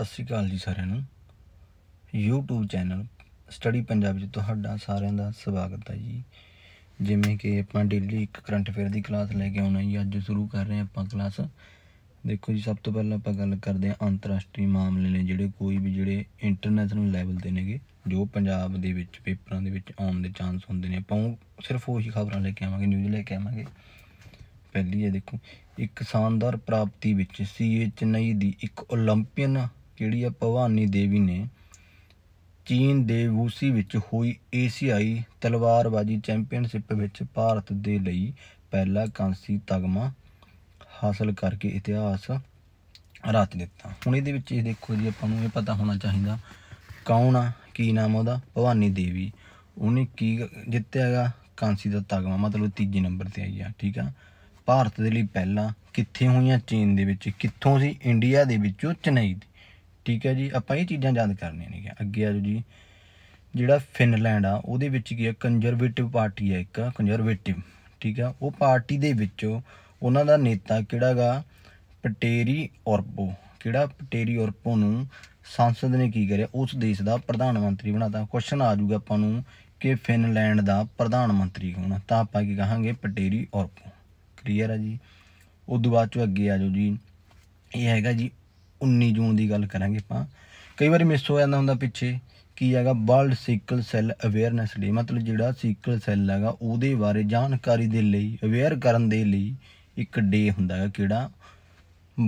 ਸਤਿ ਸ਼੍ਰੀ ਅਕਾਲ ਜੀ ਸਾਰਿਆਂ ਨੂੰ YouTube ਚੈਨਲ ਸਟੱਡੀ ਪੰਜਾਬ ਜੀ ਤੁਹਾਡਾ ਸਾਰਿਆਂ ਦਾ ਸਵਾਗਤ ਹੈ ਜੀ ਜਿਵੇਂ ਕਿ ਆਪਾਂ ਡੇਲੀ ਇੱਕ ਕਰੰਟ ਅਫੇਅਰ ਦੀ ਕਲਾਸ ਲੈ ਕੇ ਆਉਣਾ ਜੀ ਅੱਜ ਸ਼ੁਰੂ ਕਰ ਰਹੇ ਆਪਾਂ ਕਲਾਸ ਦੇਖੋ ਜੀ ਸਭ ਤੋਂ ਪਹਿਲਾਂ ਆਪਾਂ ਗੱਲ ਕਰਦੇ ਹਾਂ ਅੰਤਰਰਾਸ਼ਟਰੀ ਮਾਮਲੇ ਨੇ ਜਿਹੜੇ ਕੋਈ ਵੀ ਜਿਹੜੇ ਇੰਟਰਨੈਸ਼ਨਲ ਲੈਵਲ ਦੇ ਨੇਗੇ ਜੋ ਪੰਜਾਬ ਦੇ ਵਿੱਚ ਪੇਪਰਾਂ ਦੇ ਵਿੱਚ ਆਉਣ ਦੇ ਚਾਂਸ ਹੁੰਦੇ ਨੇ ਆਪਾਂ ਸਿਰਫ ਉਹ ਹੀ ਖਬਰਾਂ ਲੈ ਕੇ ਆਵਾਂਗੇ ਨਿਊਜ਼ ਲੈ ਕੇ ਆਵਾਂਗੇ ਪਹਿਲੀ ਹੈ ਦੇਖੋ ਇੱਕ ਸ਼ਾਨਦਾਰ ਪ੍ਰਾਪਤੀ ਵਿੱਚ ਸੀਏ ਚੇਨਈ ਦੀ ਇੱਕ 올림픽ਨ ਜਿਹੜੀ ਆ ਭਵਾਨੀ ਦੇਵੀ ਨੇ ਚੀਨ ਦੇ ਵੂਸੀ ਵਿੱਚ ਹੋਈ ਏਸ਼ੀਆਈ ਤਲਵਾਰਬਾਜ਼ੀ ਚੈਂਪੀਅਨਸ਼ਿਪ ਵਿੱਚ ਭਾਰਤ ਦੇ ਲਈ ਪਹਿਲਾ ਕਾਂਸੀ ਤਗਮਾ ਹਾਸਲ ਕਰਕੇ ਇਤਿਹਾਸ ਰਚ ਦਿੱਤਾ ਹੁਣ ਇਹਦੇ ਵਿੱਚ ਇਹ ਦੇਖੋ ਜੀ ਆਪਾਂ ਨੂੰ ਇਹ ਪਤਾ ਹੋਣਾ ਚਾਹੀਦਾ ਕੌਣ ਆ ਕੀ ਨਾਮ ਉਹਦਾ ਭਵਾਨੀ ਦੇਵੀ ਉਹਨੇ ਕੀ ਜਿੱਤਿਆਗਾ ਕਾਂਸੀ ਦਾ ਤਗਮਾ ਮਤਲਬ ਤੀਜੇ ਨੰਬਰ ਤੇ ਆਈ ਆ ਠੀਕ ਆ ਭਾਰਤ ਦੇ ਲਈ ਪਹਿਲਾ ਕਿੱਥੇ ਹੋਈਆਂ ਚੀਨ ਦੇ ਵਿੱਚ ਕਿੱਥੋਂ ਸੀ ਇੰਡੀਆ ਦੇ ਵਿੱਚੋਂ ਚੇਨਈ ਠੀਕ ਹੈ ਜੀ ਆਪਾਂ ਇਹ ਚੀਜ਼ਾਂ ਯਾਦ ਕਰਨੀਆਂ ਨੇ ਅੱਗੇ ਆ ਜੀ ਜਿਹੜਾ ਫਿਨਲੈਂਡ ਆ ਉਹਦੇ ਵਿੱਚ ਕੀ ਹੈ ਕੰਜ਼ਰਵੇਟਿਵ ਪਾਰਟੀ ਹੈ ਇੱਕ ਕੰਜ਼ਰਵੇਟਿਵ ਠੀਕ ਆ ਉਹ ਪਾਰਟੀ ਦੇ ਵਿੱਚੋਂ ਉਹਨਾਂ ਦਾ ਨੇਤਾ ਕਿਹੜਾਗਾ ਪਟੇਰੀ ਔਰਪੋ ਕਿਹੜਾ ਪਟੇਰੀ ਔਰਪੋ ਨੂੰ ਸੰਸਦ ਨੇ ਕੀ ਕਰਿਆ ਉਸ ਦੇਸ਼ ਦਾ ਪ੍ਰਧਾਨ ਮੰਤਰੀ ਬਣਾਤਾ ਕੁਐਸਚਨ ਆ ਜਾਊਗਾ ਆਪਾਂ ਨੂੰ ਕਿ ਫਿਨਲੈਂਡ ਦਾ ਪ੍ਰਧਾਨ ਮੰਤਰੀ ਕੌਣ ਤਾਂ ਆਪਾਂ ਕੀ ਕਹਾਂਗੇ ਪਟੇਰੀ ਔਰਪੋ ਕਲੀਅਰ ਆ ਜੀ ਉਸ ਤੋਂ ਬਾਅਦ ਚੋਂ ਅੱਗੇ ਆ ਜਾਓ ਜੀ ਇਹ ਹੈਗਾ ਜੀ 19 ਜੂਨ ਦੀ ਗੱਲ ਕਰਾਂਗੇ ਆਪਾਂ ਕਈ ਵਾਰੀ ਮਿਸ ਹੋ ਜਾਂਦਾ ਹੁੰਦਾ ਪਿੱਛੇ ਕੀ ਹੈਗਾ world sickle cell awareness day ਮਤਲਬ ਜਿਹੜਾ ਸੀਕਲ ਸੈੱਲ ਹੈਗਾ ਉਹਦੇ ਬਾਰੇ ਜਾਣਕਾਰੀ ਦੇ ਲਈ ਅਵੇਅਰ ਕਰਨ ਦੇ ਲਈ ਇੱਕ ਡੇ ਹੁੰਦਾ ਹੈ ਕਿਹੜਾ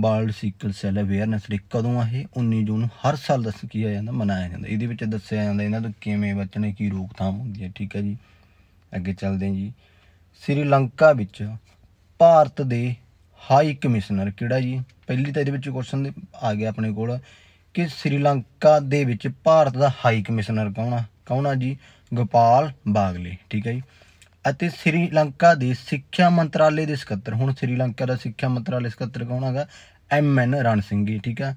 world sickle cell awareness day ਕਦੋਂ ਆ ਇਹ 19 ਜੂਨ ਨੂੰ ਹਰ ਸਾਲ ਦੱਸ ਕੀ ਆ ਜਾਂਦਾ ਮਨਾਇਆ ਜਾਂਦਾ ਇਹਦੇ ਵਿੱਚ ਦੱਸਿਆ ਜਾਂਦਾ ਇਹਨਾਂ ਤੋਂ ਕਿਵੇਂ ਬਚਣੇ ਕੀ ਰੋਕਥਾਮ ਹੁੰਦੀ ਹੈ ਠੀਕ ਹੈ ਜੀ ਅੱਗੇ ਚੱਲਦੇ ਹਾਂ ਜੀ ਸ੍ਰੀਲੰਕਾ ਵਿੱਚ ਭਾਰਤ ਦੇ ਹਾਈ ਕਮਿਸ਼ਨਰ ਕਿਹੜਾ ਜੀ ਪਹਿਲੀ ਤਾਂ ਇਹਦੇ ਵਿੱਚ ਕੁਐਸਚਨ ਆ ਗਿਆ ਆਪਣੇ ਕੋਲ ਕਿ ਸ੍ਰੀਲੰਕਾ ਦੇ ਵਿੱਚ ਭਾਰਤ ਦਾ ਹਾਈ ਕਮਿਸ਼ਨਰ ਕੌਣ ਆ ਕੌਣ ਆ ਜੀ ਗੋਪਾਲ ਬਾਗਲੇ ਠੀਕ ਹੈ ਜੀ ਅਤੇ ਸ੍ਰੀਲੰਕਾ ਦੇ ਸਿੱਖਿਆ ਮੰਤਰਾਲੇ ਦੇ ਸਕੱਤਰ ਹੁਣ ਸ੍ਰੀਲੰਕਾ ਦਾ ਸਿੱਖਿਆ ਮੰਤਰਾਲੇ ਸਕੱਤਰ ਕੌਣ ਹੈਗਾ ਐਮ ਐਨ ਰਣ ਸਿੰਘ ਜੀ ਠੀਕ ਆ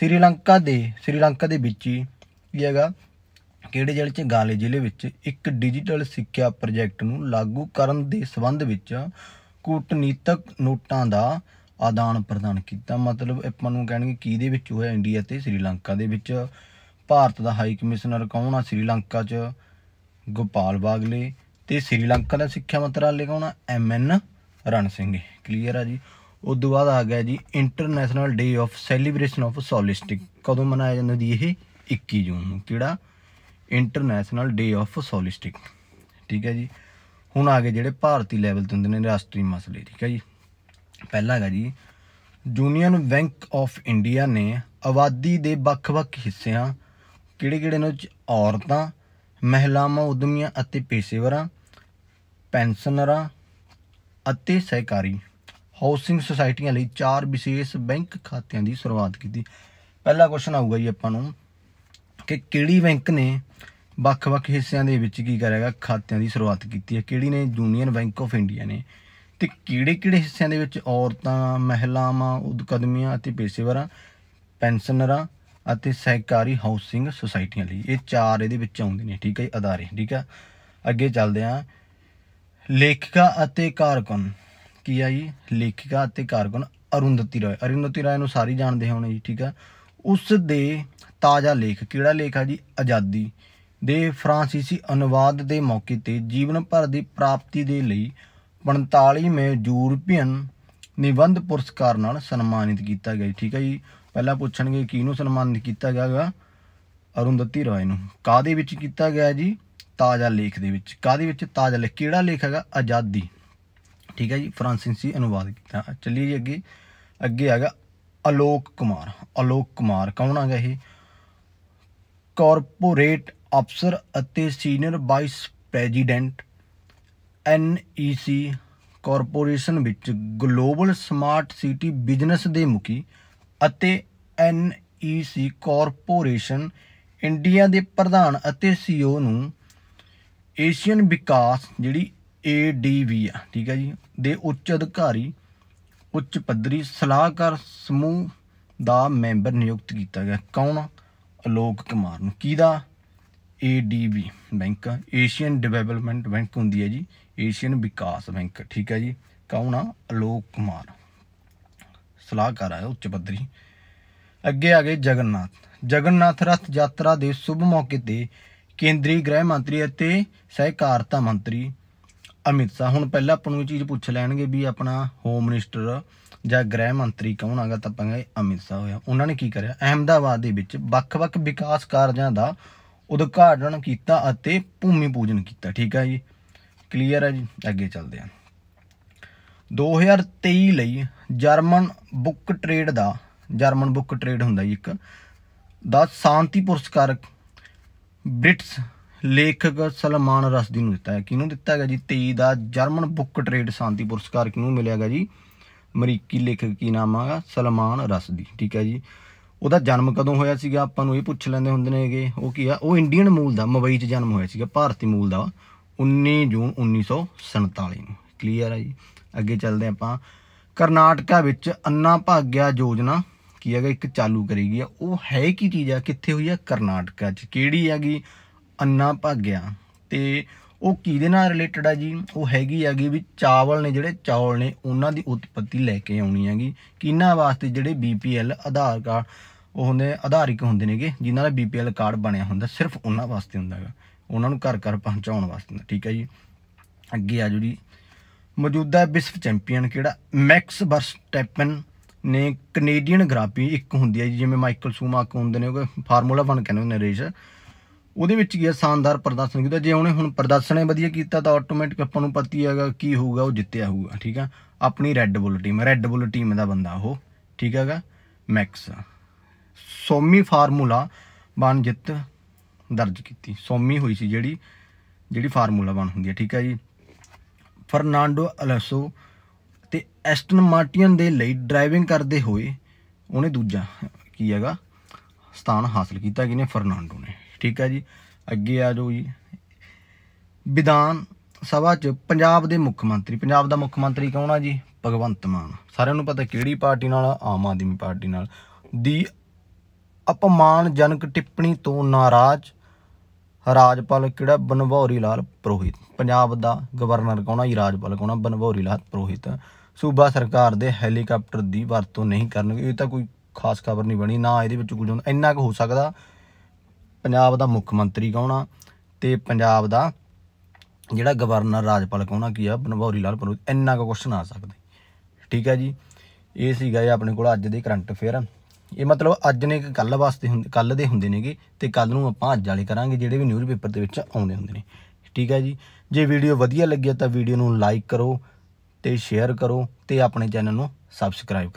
ਸ੍ਰੀਲੰਕਾ ਦੇ ਸ੍ਰੀਲੰਕਾ ਦੇ ਵਿੱਚ ਹੀ ਕੀ ਹੈਗਾ ਕਿਹੜੇ ਜ਼ਿਲ੍ਹੇ ਚ ਗਾਲੇ ਜ਼ਿਲ੍ਹੇ ਵਿੱਚ ਇੱਕ ਡਿਜੀਟਲ ਸਿੱਖਿਆ ਪ੍ਰੋਜੈਕਟ ਨੂੰ ਲਾਗੂ ਕਰਨ ਦੇ ਸਬੰਧ ਵਿੱਚ ਕੂਟਨੀਤਕ ਨੋਟਾਂ ਦਾ ਆਦਾਨ ਪ੍ਰਦਾਨ ਕੀਤਾ ਮਤਲਬ ਆਪਾਂ ਨੂੰ ਕਹਿਣਗੇ ਕਿਹਦੇ ਵਿੱਚ ਹੋਇਆ ਇੰਡੀਆ ਤੇ ਸ੍ਰੀਲੰਕਾ ਦੇ ਵਿੱਚ ਭਾਰਤ ਦਾ ਹਾਈ ਕਮਿਸ਼ਨਰ ਕੌਣ ਆ ਸ੍ਰੀਲੰਕਾ 'ਚ ਗੋਪਾਲ ਬਾਗਲੇ ਤੇ ਸ੍ਰੀਲੰਕਾ ਦਾ ਸਿੱਖਿਆ ਮੰਤਰਾਲੇ ਕੌਣ ਆ M N Ran Singh clear ਆ ਜੀ ਉਸ ਤੋਂ ਬਾਅਦ ਆ ਗਿਆ ਜੀ international day of celebration of solstice ਕਦੋਂ ਮਨਾਇਆ ਜਾਂਦਾ ਜੀ ਇਹ 21 ਜੂਨ ਨੂੰ ਕਿਹੜਾ ਇੰਟਰਨੈਸ਼ਨਲ ਡੇ ਆਫ ਸੋਲਿਸਟਿਕ ਠੀਕ ਹੈ ਜੀ ਹੁਣ ਆ ਗਏ ਜਿਹੜੇ ਭਾਰਤੀ ਲੈਵਲ ਤੇ ਹੁੰਦੇ ਨੇ ਰਾਸ਼ਟਰੀ ਮਸਲੇ ਠੀਕ ਹੈ ਜੀ ਪਹਿਲਾ ਹੈਗਾ ਜੀ ਯੂਨੀਅਨ ਬੈਂਕ ਆਫ ਇੰਡੀਆ ਨੇ ਆਬਾਦੀ ਦੇ ਵੱਖ-ਵੱਖ ਹਿੱਸਿਆਂ ਕਿਹੜੇ-ਕਿਹੜੇ ਨੂੰ ਔਰਤਾਂ ਮਹਿਲਾਵਾਂ ਉਦਮੀਆਂ ਅਤੇ ਪੇਸ਼ੇਵਰਾਂ ਪੈਨਸ਼ਨਰਾਂ ਅਤੇ ਸਹਿਕਾਰੀ ਹਾਊਸਿੰਗ ਸੁਸਾਇਟੀਆਂ ਲਈ ਚਾਰ ਵਿਸ਼ੇਸ਼ ਬੈਂਕ ਖਾਤਿਆਂ ਦੀ ਸ਼ੁਰੂਆਤ ਕੀਤੀ ਪਹਿਲਾ ਕੁਐਸਚਨ ਆਊਗਾ ਜੀ ਆਪਾਂ ਨੂੰ ਕਿ ਕਿਹੜੀ ਬੈਂਕ ਨੇ ਵੱਖ-ਵੱਖ ਹਿੱਸਿਆਂ ਦੇ ਵਿੱਚ ਕੀ ਕਰੇਗਾ ਖਾਤਿਆਂ ਦੀ ਸ਼ੁਰੂਆਤ ਕੀਤੀ ਹੈ ਕਿਹੜੀ ਨੇ ਯੂਨੀਅਨ ਬੈਂਕ ਆਫ ਇੰਡੀਆ ਨੇ ਤੇ ਕਿਹੜੇ-ਕਿਹੜੇ ਹਿੱਸਿਆਂ ਦੇ ਵਿੱਚ ਔਰਤਾਂ ਮਹਿਲਾਵਾਂ ਉਦਕਦਮੀਆਂ ਅਤੇ ਪੇਸ਼ੇਵਰਾਂ ਪੈਨਸ਼ਨਰਾਂ ਅਤੇ ਸਹਿਕਾਰੀ ਹਾਊਸਿੰਗ ਸੁਸਾਇਟੀਆਂ ਲਈ ਇਹ ਚਾਰ ਇਹਦੇ ਵਿੱਚ ਆਉਂਦੇ ਨੇ ਠੀਕ ਹੈ ਅਦਾਰੇ ਠੀਕ ਹੈ ਅੱਗੇ ਚੱਲਦੇ ਆਂ ਲੇਖਕਾ ਅਤੇ ਕਾਰਕੁਨ ਕੀ ਆ ਜੀ ਲੇਖਕਾ ਅਤੇ ਕਾਰਕੁਨ ਅਰੁੰਧਤੀ ਰਾਏ ਅਰੁੰਧਤੀ ਰਾਏ ਨੂੰ ਸਾਰੀ ਜਾਣਦੇ ਹੋਣੇ ਜੀ ਠੀਕ ਆ ਉਸ ਦੇ ਤਾਜ਼ਾ ਲੇਖ ਕਿਹੜਾ ਲੇਖ ਆ ਜੀ ਆਜ਼ਾਦੀ ਦੇ ਫਰਾਂਸੀਸੀ ਅਨੁਵਾਦ ਦੇ ਮੌਕੇ ਤੇ ਜੀਵਨ ਭਰ ਦੀ ਪ੍ਰਾਪਤੀ ਦੇ ਲਈ 45ਵੇਂ ਯੂਰਪੀਅਨ ਨਿਬੰਧ ਪੁਰਸਕਾਰ ਨਾਲ ਸਨਮਾਨਿਤ ਕੀਤਾ ਗਿਆ ਠੀਕ ਹੈ ਜੀ ਪਹਿਲਾਂ ਪੁੱਛਣਗੇ ਕਿਹਨੂੰ ਸਨਮਾਨਿਤ ਕੀਤਾ ਗਿਆਗਾ ਅਰੁੰਦਤੀ ਰਾਏ ਨੂੰ ਕਾਦੇ ਵਿੱਚ ਕੀਤਾ ਗਿਆ ਜੀ ਤਾਜ਼ਾ ਲੇਖ ਦੇ ਵਿੱਚ ਕਾਦੇ ਵਿੱਚ ਤਾਜ਼ਾ ਲੇਖ ਕਿਹੜਾ ਲੇਖ ਹੈਗਾ ਆਜ਼ਾਦੀ ਠੀਕ ਹੈ ਜੀ ਫਰਾਂਸੀਸੀ ਅਨੁਵਾਦ ਕੀਤਾ ਚੱਲੀਏ ਜੀ ਅੱਗੇ ਅੱਗੇ ਹੈਗਾ ਅਲੋਕ ਕੁਮਾਰ ਅਲੋਕ ਕੁਮਾਰ ਕੌਣ ਹੈਗਾ ਇਹ ਕਾਰਪੋਰੇਟ ਅਫਸਰ ਅਤੇ senior vice president NEC corporation ਵਿੱਚ ਗਲੋਬਲ ਸਮਾਰਟ ਸਿਟੀ ਬਿਜ਼ਨਸ ਦੇ ਮੁਖੀ ਅਤੇ ਐਨਈਸੀ ਕਾਰਪੋਰੇਸ਼ਨ ਇੰਡੀਆ ਦੇ ਪ੍ਰਧਾਨ ਅਤੇ ਸੀਓ ਨੂੰ ਏਸ਼ੀਅਨ ਵਿਕਾਸ ਜਿਹੜੀ ਏਡੀਵੀ ਆ ਠੀਕ ਹੈ ਜੀ ਦੇ ਉੱਚ ਅਧਿਕਾਰੀ ਉੱਚ ਪੱਧਰੀ ਸਲਾਹਕਾਰ ਸਮੂਹ ਦਾ ਮੈਂਬਰ ਨਿਯੁਕਤ ਕੀਤਾ ਗਿਆ ਕੌਣ ਅਲੋਕ ਕੁਮਾਰ ਨੂੰ ਦਾ ADB bank Asian development bank ਹੁੰਦੀ ਹੈ ਜੀ ਏਸ਼ੀਅਨ ਵਿਕਾਸ ਬੈਂਕ ਠੀਕ ਹੈ ਜੀ ਕੌਣ ਆ ਅਲੋਕ ਕੁਮਾਰ ਸਲਾਹਕਾਰ ਆ ਉੱਚ ਪੱਧਰੀ ਅੱਗੇ ਆ ਗਏ ਜਗਨਨਾਥ ਜਗਨਨਾਥ ਰਥ ਯਾਤਰਾ ਦੇ ਸ਼ੁਭ ਮੌਕੇ ਤੇ ਕੇਂਦਰੀ ਗ੍ਰਹਿ ਮੰਤਰੀ ਅਤੇ ਸਹਿਕਾਰਤਾ ਮੰਤਰੀ ਅਮਿਤ ਸ਼ਾਹ ਹੁਣ ਪਹਿਲਾਂ ਆਪਾਂ ਨੂੰ ਇਹ ਚੀਜ਼ ਪੁੱਛ ਲੈਣਗੇ ਵੀ ਆਪਣਾ ਹੋਮ ਮਿਨਿਸਟਰ ਜਾਂ ਗ੍ਰਹਿ ਮੰਤਰੀ ਕੌਣ ਆਗਾ ਤਾਂ ਆਪਾਂ ਕਹੇ ਅਮਿਤ ਸ਼ਾਹ ਹੋਇਆ ਉਹਨਾਂ ਨੇ ਕੀ ਕਰਿਆ ਅਹਮਦਾਬਾਦ ਦੇ ਵਿੱਚ ਵੱਖ-ਵੱਖ ਵਿਕਾਸ ਕਾਰਜਾਂ ਦਾ ਉਦਘਾਟਨ ਕੀਤਾ ਅਤੇ ਭੂਮੀ ਪੂਜਨ ਕੀਤਾ ਠੀਕ ਹੈ ਜੀ ਕਲੀਅਰ ਹੈ ਜੀ ਅੱਗੇ ਚੱਲਦੇ ਹਾਂ 2023 ਲਈ ਜਰਮਨ ਬੁੱਕ ਟ੍ਰੇਡ ਦਾ ਜਰਮਨ ਬੁੱਕ ਟ੍ਰੇਡ ਹੁੰਦਾ ਜੀ ਇੱਕ ਦਾ ਸ਼ਾਂਤੀ ਪੁਰਸਕਾਰ ਬ੍ਰਿਟਸ ਲੇਖਕ ਸਲਮਾਨ ਰਸਦੀ ਨੂੰ ਦਿੱਤਾ ਹੈ ਕਿਹਨੂੰ ਦਿੱਤਾ ਹੈਗਾ ਜੀ 23 ਦਾ ਜਰਮਨ ਬੁੱਕ ਟ੍ਰੇਡ ਸ਼ਾਂਤੀ ਪੁਰਸਕਾਰ ਕਿਹਨੂੰ ਮਿਲਿਆਗਾ ਜੀ ਅਮਰੀਕੀ ਲੇਖਕ ਕੀ ਨਾਮ ਹੈਗਾ ਸਲਮਾਨ ਰਸਦੀ ਠੀਕ ਹੈ ਜੀ ਉਹਦਾ ਜਨਮ ਕਦੋਂ ਹੋਇਆ ਸੀਗਾ ਆਪਾਂ ਨੂੰ ਇਹ ਪੁੱਛ ਲੈਂਦੇ ਹੁੰਦੇ ਨੇਗੇ ਉਹ ਕੀ ਆ ਉਹ ਇੰਡੀਅਨ ਮੂਲ ਦਾ ਮੁੰਬਈ 'ਚ ਜਨਮ ਹੋਇਆ ਸੀਗਾ ਭਾਰਤੀ ਮੂਲ ਦਾ 19 ਜੂਨ 1947 ਨੂੰ ਕਲੀਅਰ ਆ ਜੀ ਅੱਗੇ ਚੱਲਦੇ ਆਪਾਂ ਕਰਨਾਟਕਾ ਵਿੱਚ ਅੰਨਾ ਭਾਗਿਆ ਯੋਜਨਾ ਕੀ ਹੈਗਾ ਇੱਕ ਚਾਲੂ ਕਰੀ ਗਈ ਆ ਉਹ ਹੈ ਕੀ ਚੀਜ਼ ਆ ਕਿੱਥੇ ਹੋਈ ਆ ਕਰਨਾਟਕਾ 'ਚ ਕਿਹੜੀ ਹੈਗੀ ਅੰਨਾ ਭਾਗਿਆ ਤੇ ਉਹ ਕਿਹਦੇ ਨਾਲ ਰਿਲੇਟਡ ਆ ਜੀ ਉਹ ਹੈਗੀ ਹੈਗੀ ਵੀ ਚਾਵਲ ਨੇ ਜਿਹੜੇ ਚੌਲ ਨੇ ਉਹਨਾਂ ਦੀ ਉਤਪਤੀ ਲੈ ਕੇ ਆਉਣੀ ਹੈਗੀ ਕਿੰਨਾ ਵਾਸਤੇ ਜਿਹੜੇ ਬੀਪੀਐਲ ਆਧਾਰ ਕਾਰਡ ਉਹ ਹੁੰਦੇ ਆਧਾਰਿਕ ਹੁੰਦੇ ਨੇਗੇ ਜਿਨ੍ਹਾਂ ਦਾ ਬੀਪੀਐਲ ਕਾਰਡ ਬਣਿਆ ਹੁੰਦਾ ਸਿਰਫ ਉਹਨਾਂ ਵਾਸਤੇ ਹੁੰਦਾ ਹੈਗਾ ਉਹਨਾਂ ਨੂੰ ਘਰ ਘਰ ਪਹੁੰਚਾਉਣ ਵਾਸਤੇ ਠੀਕ ਹੈ ਜੀ ਅੱਗੇ ਆ ਜੁੜੀ ਮੌਜੂਦਾ ਵਿਸ਼ਵ ਚੈਂਪੀਅਨ ਕਿਹੜਾ ਮੈਕਸ ਵਰਸਟੈਪਨ ਨੇ ਕੈਨੇਡੀਅਨ ਗ੍ਰਾਪੀ ਇੱਕ ਹੁੰਦੀ ਹੈ ਜਿਵੇਂ ਮਾਈਕਲ ਸੂਮਾਕ ਹੁੰਦੇ ਨੇ ਉਹ ਫਾਰਮੂਲਾ 1 ਕਹਿੰਦੇ ਨੇ ਰੇਸ ਉਹਦੇ ਵਿੱਚ ਕੀ ਹੈ ਸ਼ਾਨਦਾਰ ਪ੍ਰਦਰਸ਼ਨ ਕੀਤਾ ਜੇ ਉਹਨੇ ਹੁਣ ਪ੍ਰਦਰਸ਼ਨੇ ਵਧੀਆ ਕੀਤਾ ਤਾਂ ਆਟੋਮੈਟਿਕ ਆਪਾਂ ਨੂੰ ਪਤੀ ਹੈਗਾ ਕੀ ਹੋਊਗਾ ਉਹ ਜਿੱਤਿਆ ਹੋਊਗਾ ਠੀਕ ਆ ਆਪਣੀ Red Bull team Red Bull team ਦਾ ਬੰਦਾ ਉਹ ਠੀਕ ਹੈਗਾ ਮੈਕਸ ਸੋਮੀ ਫਾਰਮੂਲਾ ਬਣ ਜਿੱਤ ਦਰਜ ਕੀਤੀ ਸੋਮੀ ਹੋਈ ਸੀ ਜਿਹੜੀ ਜਿਹੜੀ ਫਾਰਮੂਲਾ ਬਣ ਹੁੰਦੀ ਹੈ ਠੀਕ ਹੈ ਜੀ ਫਰਨਾਂਡੋ ਅਲਸੋ ਤੇ ਐਸਟਨ ਮਾਰਟੀਨ ਦੇ ਲਈ ਡਰਾਈਵਿੰਗ ਕਰਦੇ ਹੋਏ ਉਹਨੇ ਦੂਜਾ ਕੀ ਹੈਗਾ ਸਥਾਨ ਹਾਸਲ ਕੀਤਾ ਕਿਨੇ ਫਰਨਾਂਡੋ ਨੇ ਠੀਕ ਹੈ ਜੀ ਅੱਗੇ ਆ ਜੋ ਜੀ ਵਿਧਾਨ ਸਭਾ 'ਚ ਪੰਜਾਬ ਦੇ ਮੁੱਖ ਮੰਤਰੀ ਪੰਜਾਬ ਦਾ ਮੁੱਖ ਮੰਤਰੀ ਕੌਣ ਆ ਜੀ ਭਗਵੰਤ ਮਾਨ ਸਾਰਿਆਂ ਨੂੰ ਪਤਾ ਕਿਹੜੀ ਪਾਰਟੀ ਨਾਲ ਆਮ ਆਦਮੀ ਪਾਰਟੀ ਨਾਲ ਦੀ ਅਪਮਾਨਜਨਕ ਟਿੱਪਣੀ ਤੋਂ ਨਾਰਾਜ਼ ਰਾਜਪਾਲ ਕਿਹੜਾ ਬਨਵੌਰੀ ਲਾਲ ਪ੍ਰੋਹਿਤ ਪੰਜਾਬ ਦਾ ਗਵਰਨਰ ਕੌਣਾ ਹੀ ਰਾਜਪਾਲ ਕੌਣਾ ਬਨਵੌਰੀ ਲਾਲ ਪ੍ਰੋਹਿਤ ਸੂਬਾ ਸਰਕਾਰ ਦੇ ਹੈਲੀਕਾਪਟਰ ਦੀ ਵਰਤੋਂ ਨਹੀਂ ਕਰਨਗੇ ਇਹ ਤਾਂ ਕੋਈ ਖਾਸ ਖਬਰ ਨਹੀਂ ਬਣੀ ਨਾ ਇਹਦੇ ਵਿੱਚ ਕੁਝ ਹੁੰਦਾ ਇੰਨਾ ਕੁ ਹੋ ਸਕਦਾ ਪੰਜਾਬ ਦਾ ਮੁੱਖ ਮੰਤਰੀ ਕੌਣਾ ਤੇ ਪੰਜਾਬ ਦਾ ਜਿਹੜਾ ਗਵਰਨਰ ਰਾਜਪਾਲ ਕੌਣਾ ਕੀ ਆ ਬਨਵੌਰੀ ਲਾਲ ਪ੍ਰੋਹਿਤ ਇੰਨਾ ਕੁ ਕੁਐਸਚਨ ਆ ਸਕਦੇ ਠੀਕ ਹੈ ਜੀ ਇਹ ਸੀਗਾ ਜੀ ਆਪਣੇ ਕੋਲ ਅੱਜ ਦੇ ਕਰੰਟ ਅਫੇਅਰ ਇਹ ਮਤਲਬ ਅੱਜ ਨੇ ਕੱਲ ਵਾਸਤੇ ਹੁੰਦੇ ਕੱਲ ਦੇ ਹੁੰਦੇ ਨੇਗੇ ਤੇ ਕੱਲ ਨੂੰ ਆਪਾਂ ਅੱਜ ਵਾਲੇ ਕਰਾਂਗੇ ਜਿਹੜੇ ਵੀ ਨਿਊਜ਼ ਪੇਪਰ ਦੇ ਵਿੱਚ ਆਉਂਦੇ ਹੁੰਦੇ ਨੇ ਠੀਕ ਹੈ ਜੀ ਜੇ ਵੀਡੀਓ ਵਧੀਆ ਲੱਗਿਆ ਤਾਂ ਵੀਡੀਓ ਨੂੰ ਲਾਈਕ ਕਰੋ ਤੇ ਸ਼ੇਅਰ ਕਰੋ ਤੇ ਆਪਣੇ ਚੈਨਲ ਨੂੰ ਸਬਸਕ੍ਰਾਈਬ